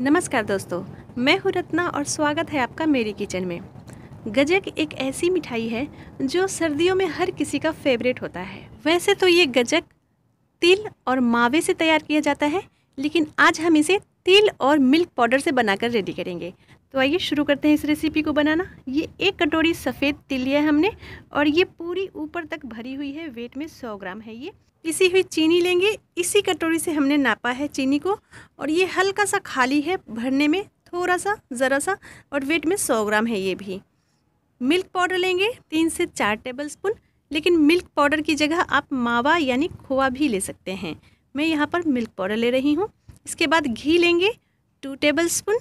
नमस्कार दोस्तों मैं हूँ रत्ना और स्वागत है आपका मेरी किचन में गजक एक ऐसी मिठाई है जो सर्दियों में हर किसी का फेवरेट होता है वैसे तो ये गजक तिल और मावे से तैयार किया जाता है लेकिन आज हम इसे तिल और मिल्क पाउडर से बनाकर रेडी करेंगे तो आइए शुरू करते हैं इस रेसिपी को बनाना ये एक कटोरी सफ़ेद तिल लिया है हमने और ये पूरी ऊपर तक भरी हुई है वेट में सौ ग्राम है ये पिसी हुई चीनी लेंगे इसी कटोरी से हमने नापा है चीनी को और ये हल्का सा खाली है भरने में थोड़ा सा ज़रा सा और वेट में सौ ग्राम है ये भी मिल्क पाउडर लेंगे तीन से चार टेबल स्पून लेकिन मिल्क पाउडर की जगह आप मावा यानी खोआ भी ले सकते हैं मैं यहाँ पर मिल्क पाउडर ले रही हूँ इसके बाद घी लेंगे टू टेबल स्पून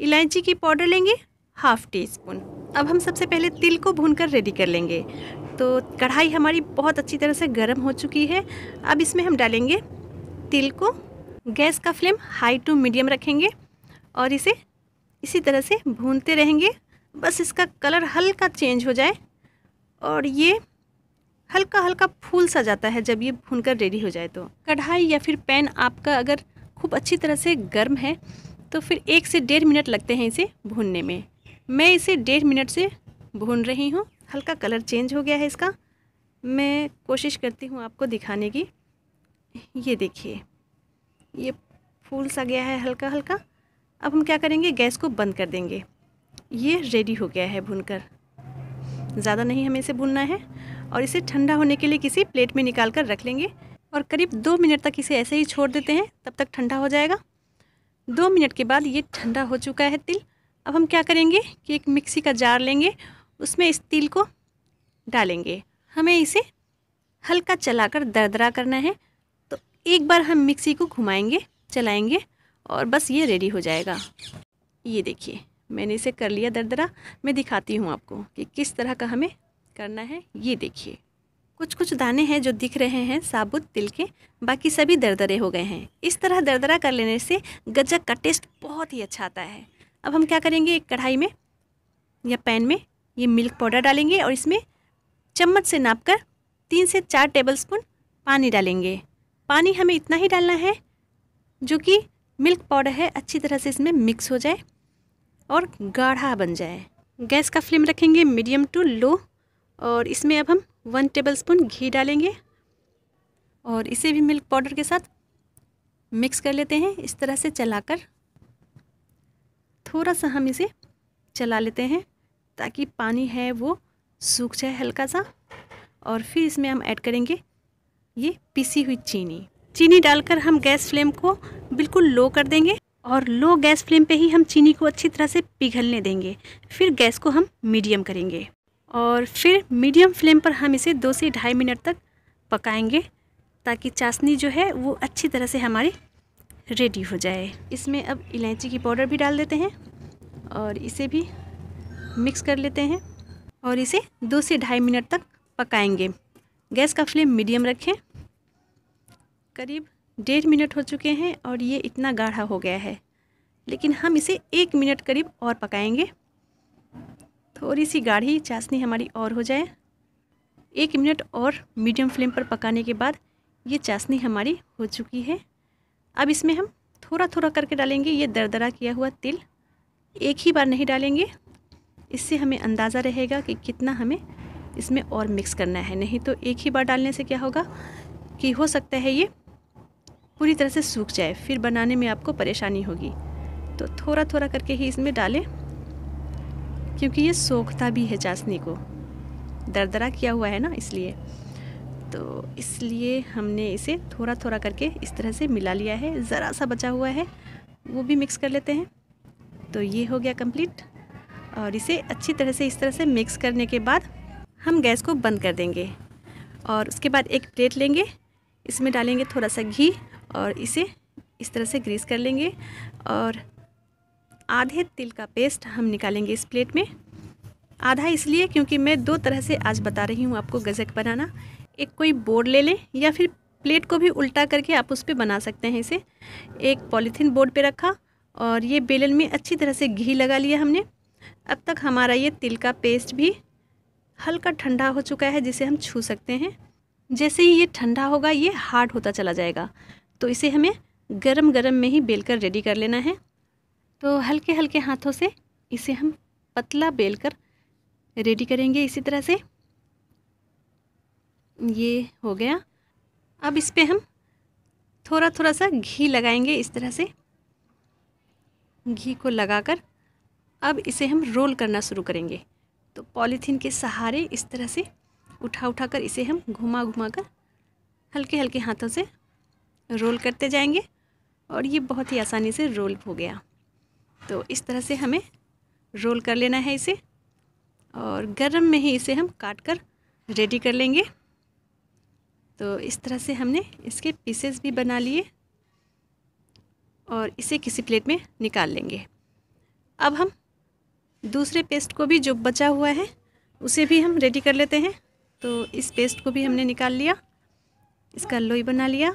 इलायची की पाउडर लेंगे हाफ़ टी स्पून अब हम सबसे पहले तिल को भूनकर रेडी कर लेंगे तो कढ़ाई हमारी बहुत अच्छी तरह से गर्म हो चुकी है अब इसमें हम डालेंगे तिल को गैस का फ्लेम हाई टू मीडियम रखेंगे और इसे इसी तरह से भूनते रहेंगे बस इसका कलर हल्का चेंज हो जाए और ये हल्का हल्का फूल सा जाता है जब ये भूनकर रेडी हो जाए तो कढ़ाई या फिर पैन आपका अगर खूब अच्छी तरह से गर्म है तो फिर एक से डेढ़ मिनट लगते हैं इसे भूनने में मैं इसे डेढ़ मिनट से भून रही हूँ हल्का कलर चेंज हो गया है इसका मैं कोशिश करती हूँ आपको दिखाने की ये देखिए ये फूल सा गया है हल्का हल्का अब हम क्या करेंगे गैस को बंद कर देंगे ये रेडी हो गया है भूनकर ज़्यादा नहीं हमें इसे भूनना है और इसे ठंडा होने के लिए किसी प्लेट में निकाल कर रख लेंगे और करीब दो मिनट तक इसे ऐसे ही छोड़ देते हैं तब तक ठंडा हो जाएगा दो मिनट के बाद ये ठंडा हो चुका है तिल अब हम क्या करेंगे कि एक मिक्सी का जार लेंगे उसमें इस तिल को डालेंगे हमें इसे हल्का चलाकर दरदरा करना है तो एक बार हम मिक्सी को घुमाएंगे चलाएंगे और बस ये रेडी हो जाएगा ये देखिए मैंने इसे कर लिया दरदरा मैं दिखाती हूँ आपको कि किस तरह का हमें करना है ये देखिए कुछ कुछ दाने हैं जो दिख रहे हैं साबुत तिल के बाकी सभी दरदरे हो गए हैं इस तरह दरदरा कर लेने से गजक का टेस्ट बहुत ही अच्छा आता है अब हम क्या करेंगे एक कढ़ाई में या पैन में ये मिल्क पाउडर डालेंगे और इसमें चम्मच से नाप कर तीन से चार टेबल स्पून पानी डालेंगे पानी हमें इतना ही डालना है जो कि मिल्क पाउडर है अच्छी तरह से इसमें मिक्स हो जाए और गाढ़ा बन जाए गैस का फ्लेम रखेंगे मीडियम टू लो और इसमें अब हम वन टेबलस्पून घी डालेंगे और इसे भी मिल्क पाउडर के साथ मिक्स कर लेते हैं इस तरह से चलाकर थोड़ा सा हम इसे चला लेते हैं ताकि पानी है वो सूख जाए हल्का सा और फिर इसमें हम ऐड करेंगे ये पीसी हुई चीनी चीनी डालकर हम गैस फ्लेम को बिल्कुल लो कर देंगे और लो गैस फ्लेम पे ही हम चीनी को अच्छी तरह से पिघलने देंगे फिर गैस को हम मीडियम करेंगे और फिर मीडियम फ्लेम पर हम इसे दो से ढाई मिनट तक पकाएंगे ताकि चाशनी जो है वो अच्छी तरह से हमारी रेडी हो जाए इसमें अब इलायची की पाउडर भी डाल देते हैं और इसे भी मिक्स कर लेते हैं और इसे दो से ढाई मिनट तक पकाएंगे गैस का फ्लेम मीडियम रखें करीब डेढ़ मिनट हो चुके हैं और ये इतना गाढ़ा हो गया है लेकिन हम इसे एक मिनट करीब और पकाएंगे थोड़ी तो सी गाढ़ी चाशनी हमारी और हो जाए एक मिनट और मीडियम फ्लेम पर पकाने के बाद ये चाशनी हमारी हो चुकी है अब इसमें हम थोड़ा थोड़ा करके डालेंगे ये दरदरा किया हुआ तिल एक ही बार नहीं डालेंगे इससे हमें अंदाज़ा रहेगा कि कितना हमें इसमें और मिक्स करना है नहीं तो एक ही बार डालने से क्या होगा कि हो सकता है ये पूरी तरह से सूख जाए फिर बनाने में आपको परेशानी होगी तो थोड़ा थोड़ा करके ही इसमें डालें क्योंकि ये सोखता भी है चाशनी को दरदरा किया हुआ है ना इसलिए तो इसलिए हमने इसे थोड़ा थोड़ा करके इस तरह से मिला लिया है ज़रा सा बचा हुआ है वो भी मिक्स कर लेते हैं तो ये हो गया कंप्लीट और इसे अच्छी तरह से इस तरह से मिक्स करने के बाद हम गैस को बंद कर देंगे और उसके बाद एक प्लेट लेंगे इसमें डालेंगे थोड़ा सा घी और इसे इस तरह से ग्रीस कर लेंगे और आधे तिल का पेस्ट हम निकालेंगे इस प्लेट में आधा इसलिए क्योंकि मैं दो तरह से आज बता रही हूँ आपको गज़क बनाना एक कोई बोर्ड ले लें या फिर प्लेट को भी उल्टा करके आप उस पर बना सकते हैं इसे एक पॉलीथीन बोर्ड पे रखा और ये बेलन में अच्छी तरह से घी लगा लिया हमने अब तक हमारा ये तिल का पेस्ट भी हल्का ठंडा हो चुका है जिसे हम छू सकते हैं जैसे ही ये ठंडा होगा ये हार्ड होता चला जाएगा तो इसे हमें गरम गरम में ही बेलकर रेडी कर लेना है तो हल्के हल्के हाथों से इसे हम पतला बेल कर रेडी करेंगे इसी तरह से ये हो गया अब इस पर हम थोड़ा थोड़ा सा घी लगाएंगे इस तरह से घी को लगाकर अब इसे हम रोल करना शुरू करेंगे तो पॉलीथीन के सहारे इस तरह से उठा उठा कर इसे हम घुमा घुमा कर हल्के हल्के हाथों से रोल करते जाएंगे और ये बहुत ही आसानी से रोल हो गया तो इस तरह से हमें रोल कर लेना है इसे और गर्म में ही इसे हम काट कर रेडी कर लेंगे तो इस तरह से हमने इसके पीसेस भी बना लिए और इसे किसी प्लेट में निकाल लेंगे अब हम दूसरे पेस्ट को भी जो बचा हुआ है उसे भी हम रेडी कर लेते हैं तो इस पेस्ट को भी हमने निकाल लिया इसका लोई बना लिया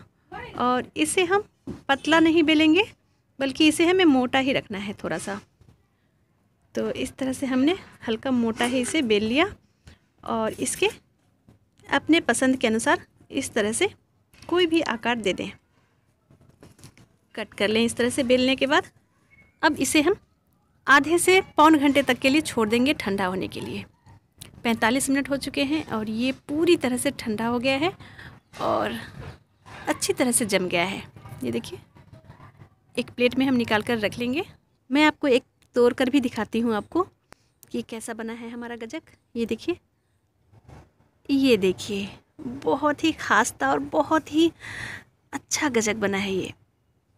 और इसे हम पतला नहीं बेलेंगे बल्कि इसे हमें मोटा ही रखना है थोड़ा सा तो इस तरह से हमने हल्का मोटा ही इसे बेल लिया और इसके अपने पसंद के अनुसार इस तरह से कोई भी आकार दे दें कट कर लें इस तरह से बेलने के बाद अब इसे हम आधे से पौन घंटे तक के लिए छोड़ देंगे ठंडा होने के लिए 45 मिनट हो चुके हैं और ये पूरी तरह से ठंडा हो गया है और अच्छी तरह से जम गया है ये देखिए एक प्लेट में हम निकाल कर रख लेंगे मैं आपको एक तोड़ कर भी दिखाती हूँ आपको कि कैसा बना है हमारा गजक ये देखिए ये देखिए बहुत ही ख़ास था और बहुत ही अच्छा गजक बना है ये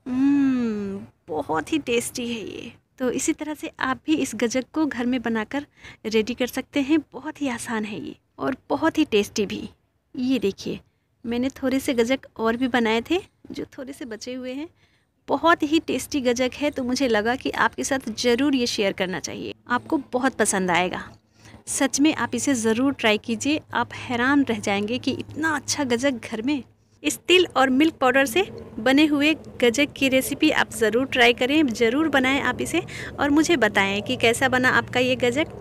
हम्म, बहुत ही टेस्टी है ये तो इसी तरह से आप भी इस गजक को घर में बनाकर रेडी कर सकते हैं बहुत ही आसान है ये और बहुत ही टेस्टी भी ये देखिए मैंने थोड़े से गजक और भी बनाए थे जो थोड़े से बचे हुए हैं बहुत ही टेस्टी गजक है तो मुझे लगा कि आपके साथ ज़रूर ये शेयर करना चाहिए आपको बहुत पसंद आएगा सच में आप इसे ज़रूर ट्राई कीजिए आप हैरान रह जाएंगे कि इतना अच्छा गजक घर में इस तिल और मिल्क पाउडर से बने हुए गजक की रेसिपी आप ज़रूर ट्राई करें ज़रूर बनाएं आप इसे और मुझे बताएं कि कैसा बना आपका ये गजक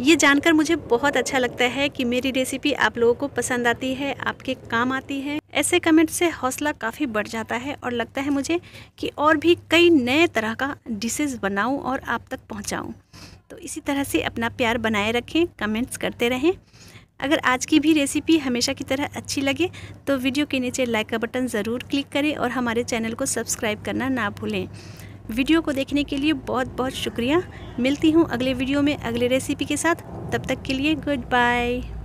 ये जानकर मुझे बहुत अच्छा लगता है कि मेरी रेसिपी आप लोगों को पसंद आती है आपके काम आती है ऐसे कमेंट से हौसला काफ़ी बढ़ जाता है और लगता है मुझे कि और भी कई नए तरह का डिशेज़ बनाऊं और आप तक पहुंचाऊं। तो इसी तरह से अपना प्यार बनाए रखें कमेंट्स करते रहें अगर आज की भी रेसिपी हमेशा की तरह अच्छी लगे तो वीडियो के नीचे लाइक का बटन ज़रूर क्लिक करें और हमारे चैनल को सब्सक्राइब करना ना भूलें वीडियो को देखने के लिए बहुत बहुत शुक्रिया मिलती हूँ अगले वीडियो में अगले रेसिपी के साथ तब तक के लिए गुड बाय